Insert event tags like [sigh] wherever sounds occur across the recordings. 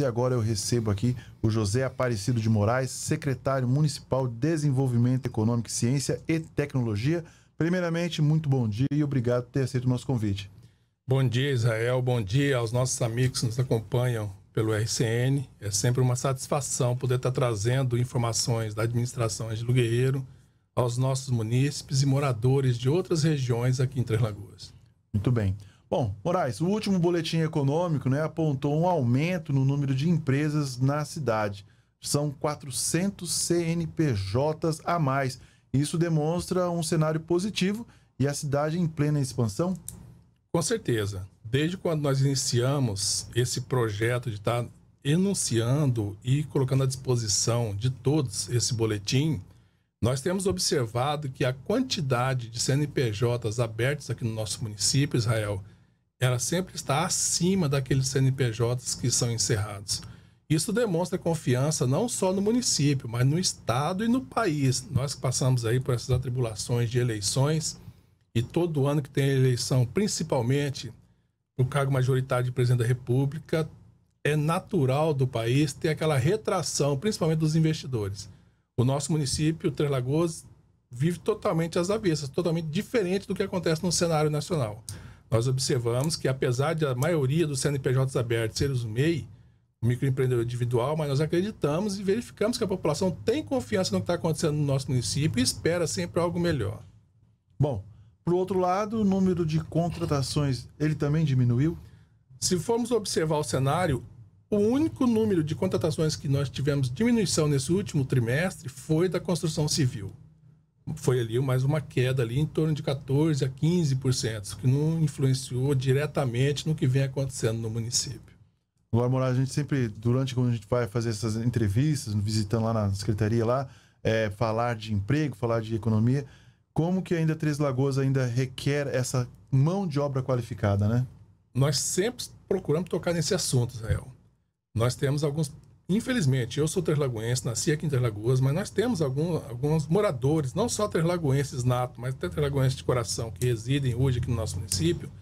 E agora eu recebo aqui o José Aparecido de Moraes, secretário municipal de Desenvolvimento Econômico, Ciência e Tecnologia. Primeiramente, muito bom dia e obrigado por ter aceito o nosso convite. Bom dia, Israel. Bom dia aos nossos amigos que nos acompanham pelo RCN. É sempre uma satisfação poder estar trazendo informações da administração Angelo Guerreiro aos nossos munícipes e moradores de outras regiões aqui em Três Lagoas. Muito bem. Bom, Moraes, o último boletim econômico né, apontou um aumento no número de empresas na cidade. São 400 CNPJs a mais. Isso demonstra um cenário positivo e a cidade em plena expansão? Com certeza. Desde quando nós iniciamos esse projeto de estar enunciando e colocando à disposição de todos esse boletim, nós temos observado que a quantidade de CNPJs abertos aqui no nosso município, Israel, ela sempre está acima daqueles CNPJs que são encerrados. Isso demonstra confiança não só no município, mas no Estado e no país. Nós que passamos aí por essas atribulações de eleições e todo ano que tem eleição, principalmente o cargo majoritário de presidente da República, é natural do país ter aquela retração, principalmente dos investidores. O nosso município, Três Lagoas, vive totalmente às avessas, totalmente diferente do que acontece no cenário nacional nós observamos que, apesar de a maioria dos CNPJs abertos serem os MEI, microempreendedor individual, mas nós acreditamos e verificamos que a população tem confiança no que está acontecendo no nosso município e espera sempre algo melhor. Bom, por outro lado, o número de contratações, ele também diminuiu? Se formos observar o cenário, o único número de contratações que nós tivemos diminuição nesse último trimestre foi da construção civil foi ali mais uma queda ali em torno de 14 a 15%, que não influenciou diretamente no que vem acontecendo no município. Agora, Morar, a gente sempre, durante quando a gente vai fazer essas entrevistas, visitando lá na secretaria lá, é, falar de emprego, falar de economia, como que ainda Três Lagoas ainda requer essa mão de obra qualificada, né? Nós sempre procuramos tocar nesse assunto, Israel. Nós temos alguns Infelizmente, eu sou terlagoense, nasci aqui em Interlagoas, mas nós temos algum, alguns moradores, não só terlagoenses nato, mas até terlagoenses de coração, que residem hoje aqui no nosso município,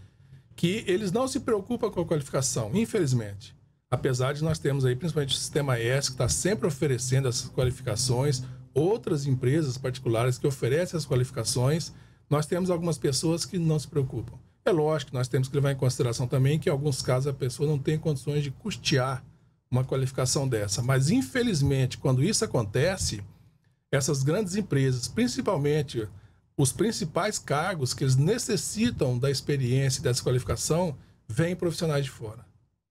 que eles não se preocupam com a qualificação, infelizmente. Apesar de nós termos aí, principalmente o Sistema S, que está sempre oferecendo essas qualificações, outras empresas particulares que oferecem as qualificações, nós temos algumas pessoas que não se preocupam. É lógico que nós temos que levar em consideração também que, em alguns casos, a pessoa não tem condições de custear uma qualificação dessa. Mas, infelizmente, quando isso acontece, essas grandes empresas, principalmente os principais cargos que eles necessitam da experiência e dessa qualificação, vêm profissionais de fora.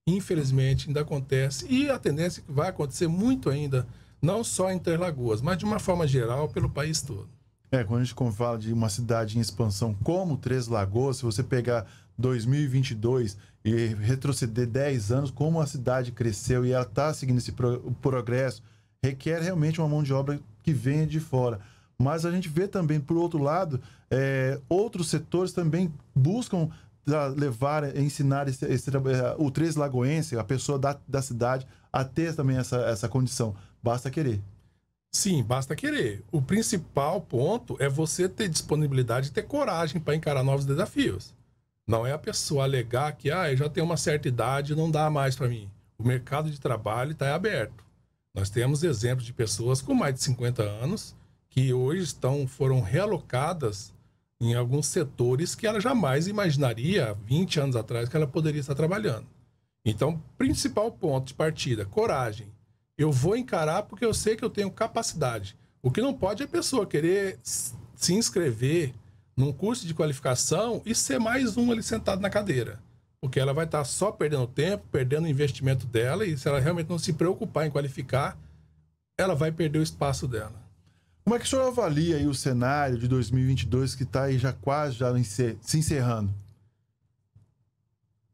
Infelizmente, ainda acontece. E a tendência é que vai acontecer muito ainda, não só em Lagoas, mas de uma forma geral pelo país todo. É, quando a gente fala de uma cidade em expansão como Três Lagoas, se você pegar 2022 e retroceder 10 anos, como a cidade cresceu e ela está seguindo esse progresso, requer realmente uma mão de obra que venha de fora. Mas a gente vê também, por outro lado, é, outros setores também buscam ah, levar, ensinar esse, esse, eh, o Três Lagoense, a pessoa da, da cidade, a ter também essa, essa condição. Basta querer. Sim, basta querer. O principal ponto é você ter disponibilidade e ter coragem para encarar novos desafios. Não é a pessoa alegar que ah, eu já tenho uma certa idade, não dá mais para mim. O mercado de trabalho está aberto. Nós temos exemplos de pessoas com mais de 50 anos que hoje estão foram realocadas em alguns setores que ela jamais imaginaria 20 anos atrás que ela poderia estar trabalhando. Então, principal ponto de partida, coragem eu vou encarar porque eu sei que eu tenho capacidade. O que não pode é a pessoa querer se inscrever num curso de qualificação e ser mais um ali sentado na cadeira. Porque ela vai estar só perdendo tempo, perdendo o investimento dela, e se ela realmente não se preocupar em qualificar, ela vai perder o espaço dela. Como é que o senhor avalia o cenário de 2022 que está aí já quase já se encerrando?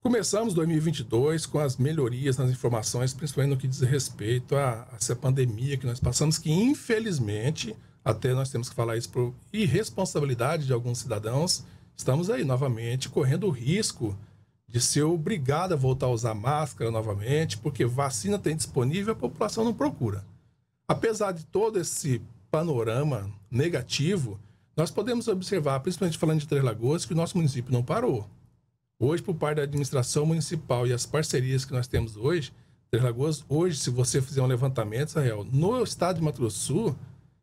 Começamos 2022 com as melhorias nas informações, principalmente no que diz respeito a, a essa pandemia que nós passamos, que infelizmente, até nós temos que falar isso por irresponsabilidade de alguns cidadãos, estamos aí novamente correndo o risco de ser obrigado a voltar a usar máscara novamente, porque vacina tem disponível, a população não procura. Apesar de todo esse panorama negativo, nós podemos observar, principalmente falando de Três Lagoas, que o nosso município não parou. Hoje, por parte da administração municipal e as parcerias que nós temos hoje, Três Lagoas, hoje, se você fizer um levantamento, Israel, no estado de Mato Grosso Sul,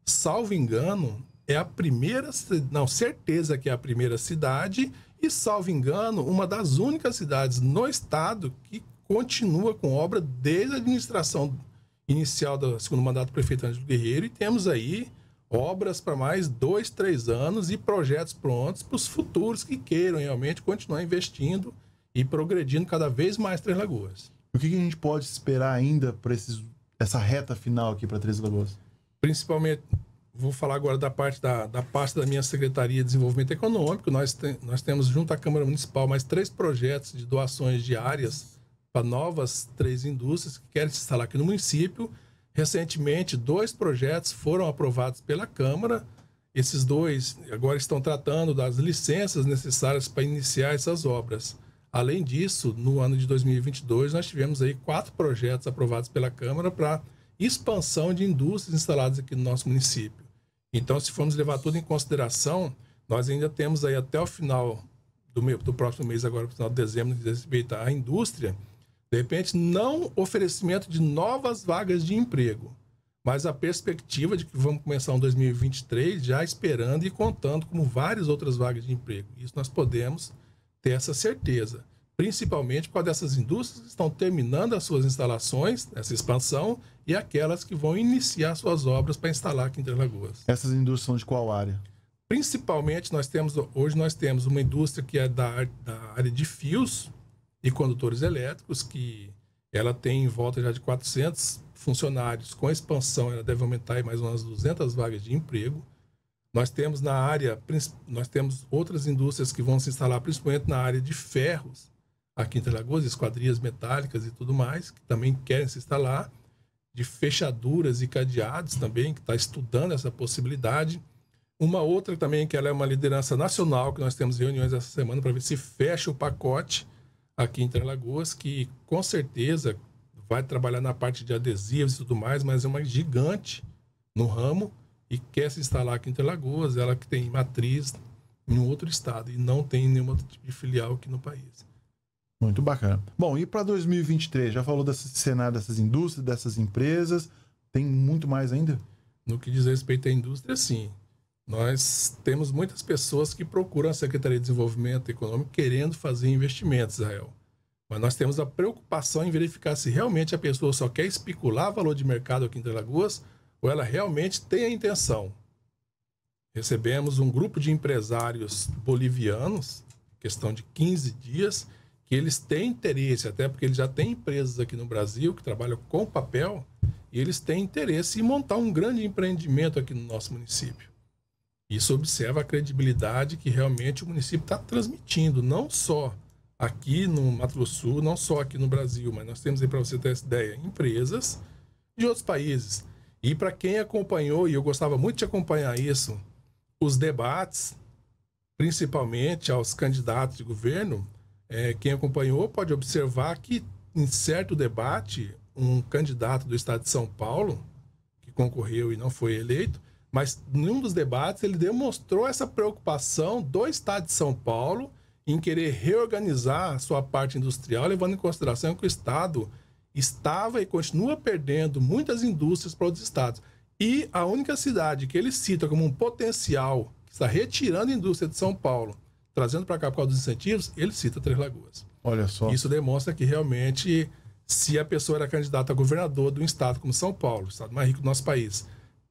salvo engano, é a primeira, não, certeza que é a primeira cidade e, salvo engano, uma das únicas cidades no estado que continua com obra desde a administração inicial do segundo mandato do prefeito Ângelo Guerreiro e temos aí obras para mais dois, três anos e projetos prontos para os futuros que queiram realmente continuar investindo e progredindo cada vez mais Três Lagoas. O que, que a gente pode esperar ainda para essa reta final aqui para Três Lagoas? Principalmente, vou falar agora da parte da, da parte da minha Secretaria de Desenvolvimento Econômico. Nós, te, nós temos, junto à Câmara Municipal, mais três projetos de doações diárias para novas três indústrias que querem se instalar aqui no município Recentemente, dois projetos foram aprovados pela Câmara. Esses dois agora estão tratando das licenças necessárias para iniciar essas obras. Além disso, no ano de 2022, nós tivemos aí quatro projetos aprovados pela Câmara para expansão de indústrias instaladas aqui no nosso município. Então, se formos levar tudo em consideração, nós ainda temos aí até o final do, meu, do próximo mês, agora, final de dezembro, de a indústria, de repente, não oferecimento de novas vagas de emprego, mas a perspectiva de que vamos começar um 2023 já esperando e contando como várias outras vagas de emprego. Isso nós podemos ter essa certeza, principalmente com essas indústrias que estão terminando as suas instalações, essa expansão, e aquelas que vão iniciar suas obras para instalar aqui em Três Lagoas. Essas indústrias são de qual área? Principalmente nós temos hoje nós temos uma indústria que é da, da área de fios, e condutores elétricos, que ela tem em volta já de 400 funcionários. Com expansão, ela deve aumentar em mais umas 200 vagas de emprego. Nós temos na área, nós temos outras indústrias que vão se instalar, principalmente na área de ferros, aqui em Lagoas, esquadrias metálicas e tudo mais, que também querem se instalar, de fechaduras e cadeados também, que está estudando essa possibilidade. Uma outra também, que ela é uma liderança nacional, que nós temos reuniões essa semana para ver se fecha o pacote aqui em Interlagoas, que com certeza vai trabalhar na parte de adesivos e tudo mais, mas é uma gigante no ramo e quer se instalar aqui em Interlagoas, ela que tem matriz em um outro estado e não tem nenhum outro tipo de filial aqui no país. Muito bacana. Bom, e para 2023? Já falou desse cenário dessas indústrias, dessas empresas. Tem muito mais ainda? No que diz respeito à indústria, sim. Nós temos muitas pessoas que procuram a Secretaria de Desenvolvimento Econômico querendo fazer investimentos, Israel. Mas nós temos a preocupação em verificar se realmente a pessoa só quer especular valor de mercado aqui em Lagoas ou ela realmente tem a intenção. Recebemos um grupo de empresários bolivianos, questão de 15 dias, que eles têm interesse, até porque eles já têm empresas aqui no Brasil que trabalham com papel, e eles têm interesse em montar um grande empreendimento aqui no nosso município. Isso observa a credibilidade que realmente o município está transmitindo, não só aqui no Mato Grosso Sul, não só aqui no Brasil, mas nós temos aí, para você ter essa ideia, empresas de outros países. E para quem acompanhou, e eu gostava muito de acompanhar isso, os debates, principalmente aos candidatos de governo, é, quem acompanhou pode observar que em certo debate, um candidato do estado de São Paulo, que concorreu e não foi eleito, mas um dos debates ele demonstrou essa preocupação do Estado de São Paulo em querer reorganizar a sua parte industrial, levando em consideração que o Estado estava e continua perdendo muitas indústrias para outros estados. E a única cidade que ele cita como um potencial que está retirando a indústria de São Paulo, trazendo para cá por causa dos incentivos, ele cita Três Lagoas. Olha só. Isso demonstra que realmente, se a pessoa era candidata a governador de um estado como São Paulo, o estado mais rico do nosso país,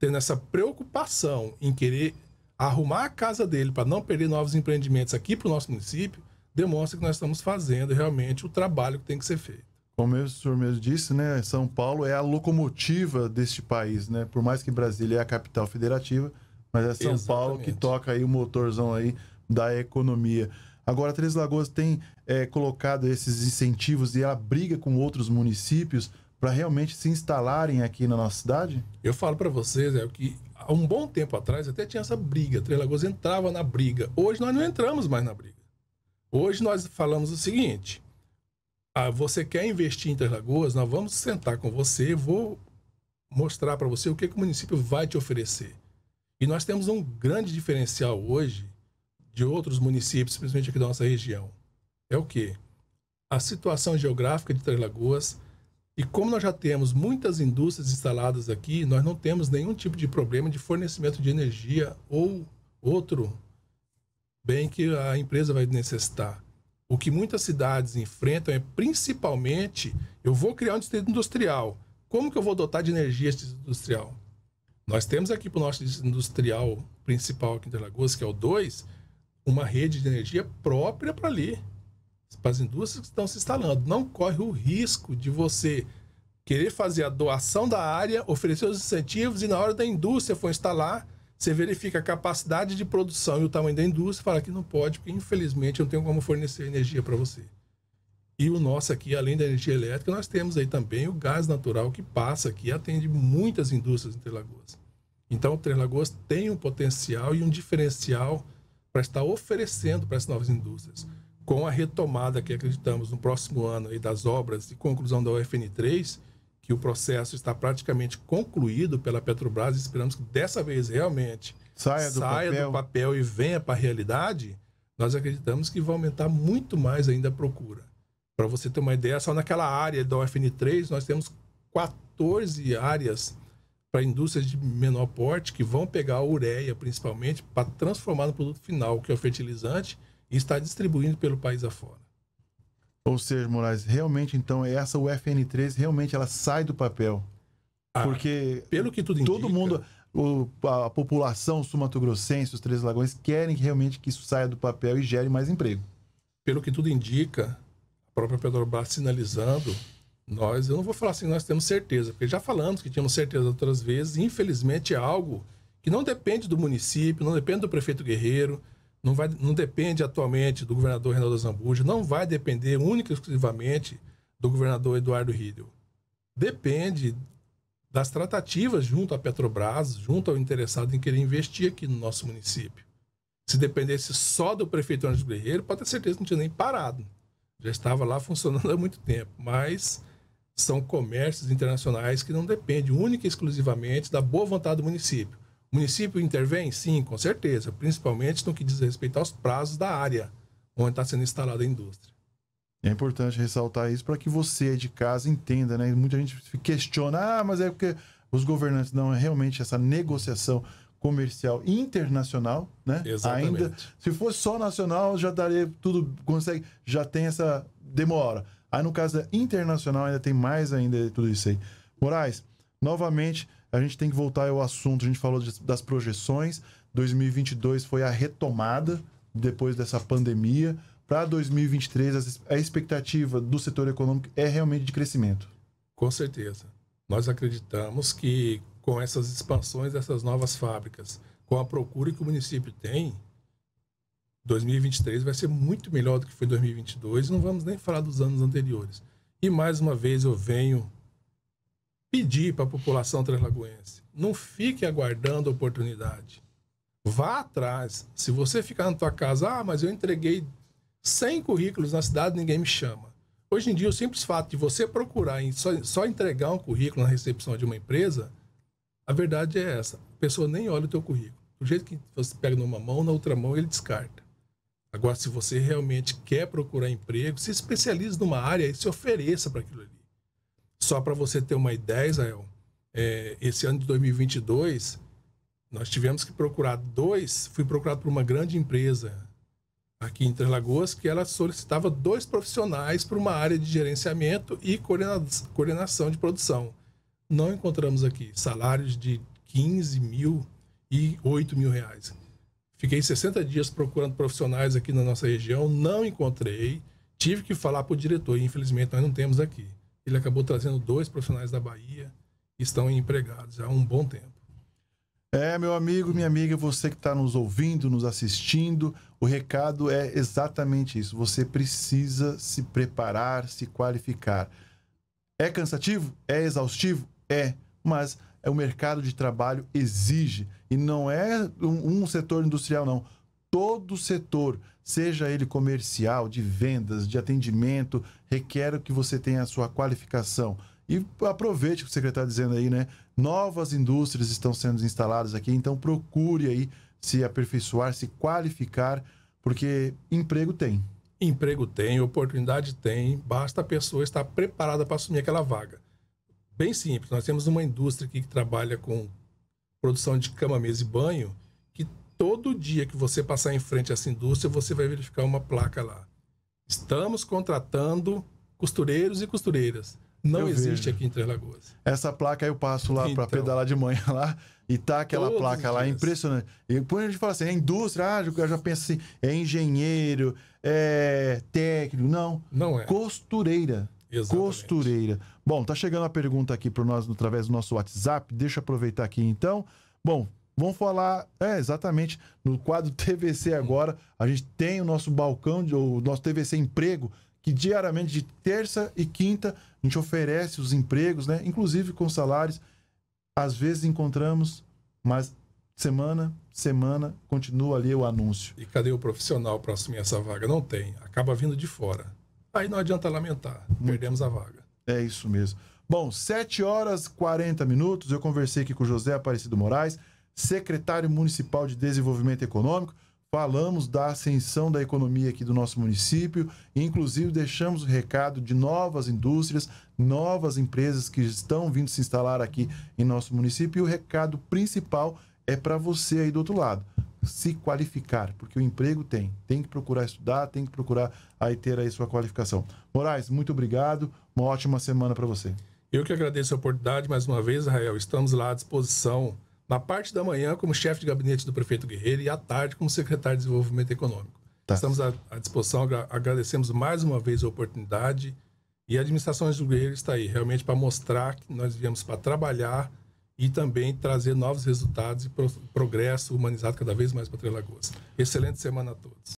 tendo essa preocupação em querer arrumar a casa dele para não perder novos empreendimentos aqui para o nosso município, demonstra que nós estamos fazendo realmente o trabalho que tem que ser feito. Como o senhor mesmo disse, né, São Paulo é a locomotiva deste país, né? Por mais que Brasília é a capital federativa, mas é São Exatamente. Paulo que toca aí o motorzão aí da economia. Agora, Três Lagoas tem é, colocado esses incentivos e a briga com outros municípios para realmente se instalarem aqui na nossa cidade? Eu falo para vocês é, que há um bom tempo atrás até tinha essa briga. Três Lagoas entrava na briga. Hoje nós não entramos mais na briga. Hoje nós falamos o seguinte: ah, você quer investir em Três Lagoas? Nós vamos sentar com você, vou mostrar para você o que, que o município vai te oferecer. E nós temos um grande diferencial hoje de outros municípios, principalmente aqui da nossa região. É o quê? A situação geográfica de Três Lagoas e como nós já temos muitas indústrias instaladas aqui, nós não temos nenhum tipo de problema de fornecimento de energia ou outro bem que a empresa vai necessitar. O que muitas cidades enfrentam é principalmente: eu vou criar um distrito industrial. Como que eu vou dotar de energia esse distrito industrial? Nós temos aqui para o nosso distrito industrial principal aqui em Lagoas, que é o 2, uma rede de energia própria para ali para as indústrias que estão se instalando. Não corre o risco de você querer fazer a doação da área, oferecer os incentivos e na hora da indústria for instalar, você verifica a capacidade de produção e o tamanho da indústria e fala que não pode, porque infelizmente eu não tenho como fornecer energia para você. E o nosso aqui, além da energia elétrica, nós temos aí também o gás natural que passa aqui e atende muitas indústrias em Três Lagoas. Então, o Três Lagoas tem um potencial e um diferencial para estar oferecendo para as novas indústrias com a retomada que acreditamos no próximo ano aí das obras de conclusão da UFN3, que o processo está praticamente concluído pela Petrobras, esperamos que dessa vez realmente saia do, saia papel. do papel e venha para a realidade, nós acreditamos que vai aumentar muito mais ainda a procura. Para você ter uma ideia, só naquela área da UFN3 nós temos 14 áreas para indústrias de menor porte que vão pegar a ureia, principalmente, para transformar no produto final, que é o fertilizante, e está distribuindo pelo país afora. Ou seja, Moraes, realmente então essa UFN3 realmente ela sai do papel. Ah, porque pelo que tudo todo indica, mundo o, a, a população sumatogrossense, os Três Lagões querem realmente que isso saia do papel e gere mais emprego. Pelo que tudo indica, a própria Petrobras sinalizando nós, eu não vou falar assim, nós temos certeza, porque já falamos que tínhamos certeza outras vezes, infelizmente é algo que não depende do município, não depende do prefeito Guerreiro, não, vai, não depende atualmente do governador Reinaldo Zambuja, não vai depender única e exclusivamente do governador Eduardo Rídeo. Depende das tratativas junto à Petrobras, junto ao interessado em querer investir aqui no nosso município. Se dependesse só do prefeito Ângelo Guerreiro, pode ter certeza que não tinha nem parado. Já estava lá funcionando [laughs] há muito tempo, mas são comércios internacionais que não dependem única e exclusivamente da boa vontade do município município intervém? Sim, com certeza, principalmente no que diz respeito aos prazos da área onde está sendo instalada a indústria. É importante ressaltar isso para que você de casa entenda, né? Muita gente questiona, ah, mas é porque os governantes não é realmente essa negociação comercial internacional, né? Exatamente. Ainda, se fosse só nacional, já daria tudo, consegue, já tem essa demora. Aí no caso da internacional ainda tem mais ainda tudo isso aí. Moraes, novamente a gente tem que voltar ao assunto. A gente falou das projeções. 2022 foi a retomada depois dessa pandemia. Para 2023, a expectativa do setor econômico é realmente de crescimento. Com certeza. Nós acreditamos que com essas expansões essas novas fábricas, com a procura que o município tem, 2023 vai ser muito melhor do que foi 2022. Não vamos nem falar dos anos anteriores. E mais uma vez eu venho pedir para a população translagoense, não fique aguardando a oportunidade. Vá atrás. Se você ficar na tua casa, ah, mas eu entreguei 100 currículos na cidade, ninguém me chama. Hoje em dia, o simples fato de você procurar só, só entregar um currículo na recepção de uma empresa, a verdade é essa. A pessoa nem olha o teu currículo. Do jeito que você pega numa mão, na outra mão ele descarta. Agora, se você realmente quer procurar emprego, se especialize numa área e se ofereça para aquilo ali. Só para você ter uma ideia, Israel, é, esse ano de 2022, nós tivemos que procurar dois. Fui procurado por uma grande empresa aqui em Três Lagoas que ela solicitava dois profissionais para uma área de gerenciamento e coordenação de produção. Não encontramos aqui salários de 15 mil e 8 mil reais. Fiquei 60 dias procurando profissionais aqui na nossa região, não encontrei. Tive que falar para o diretor, infelizmente nós não temos aqui. Ele acabou trazendo dois profissionais da Bahia que estão empregados há um bom tempo. É, meu amigo, minha amiga, você que está nos ouvindo, nos assistindo, o recado é exatamente isso. Você precisa se preparar, se qualificar. É cansativo? É exaustivo? É, mas é o mercado de trabalho exige. E não é um, um setor industrial, não. Todo setor seja ele comercial, de vendas, de atendimento, requer que você tenha a sua qualificação. E aproveite o que o secretário está dizendo aí, né? Novas indústrias estão sendo instaladas aqui, então procure aí se aperfeiçoar, se qualificar, porque emprego tem. Emprego tem, oportunidade tem, basta a pessoa estar preparada para assumir aquela vaga. Bem simples, nós temos uma indústria aqui que trabalha com produção de cama, mesa e banho, todo dia que você passar em frente a essa indústria, você vai verificar uma placa lá. Estamos contratando costureiros e costureiras. Não eu existe vejo. aqui em Três Lagoas. Essa placa eu passo lá então, para pedalar de manhã lá e tá aquela placa lá, impressionante. E quando a gente fala assim, é indústria, ah, eu já penso assim, é engenheiro, é técnico, não. Não é. Costureira. Exatamente. Costureira. Bom, tá chegando a pergunta aqui para nós através do nosso WhatsApp. Deixa eu aproveitar aqui então. Bom, Vamos falar, é, exatamente, no quadro [laughs] TVC agora, a gente tem o nosso balcão, o nosso TVC Emprego, que diariamente, de terça e quinta, a gente oferece os empregos, né? Inclusive com salários. Às vezes encontramos, mas semana, semana, continua ali o anúncio. E cadê o profissional para assumir essa vaga? Não tem, acaba vindo de fora. Aí não adianta lamentar, perdemos a vaga. É isso mesmo. Bom, 7 horas 40 minutos, eu conversei aqui com o José Aparecido Moraes secretário municipal de desenvolvimento econômico. Falamos da ascensão da economia aqui do nosso município, inclusive deixamos o recado de novas indústrias, novas empresas que estão vindo se instalar aqui em nosso município. E o recado principal é para você aí do outro lado se qualificar, porque o emprego tem. Tem que procurar estudar, tem que procurar aí ter aí sua qualificação. Moraes, muito obrigado. Uma ótima semana para você. Eu que agradeço a oportunidade mais uma vez, Rael. Estamos lá à disposição na parte da manhã como chefe de gabinete do prefeito Guerreiro e à tarde como secretário de Desenvolvimento Econômico. Tá. Estamos à, à, disposição, agradecemos mais uma vez a oportunidade e a administração do Guerreiro está aí realmente para mostrar que nós viemos para trabalhar e também trazer novos resultados e pro, progresso humanizado cada vez mais para Três Lagoas. Excelente semana a todos.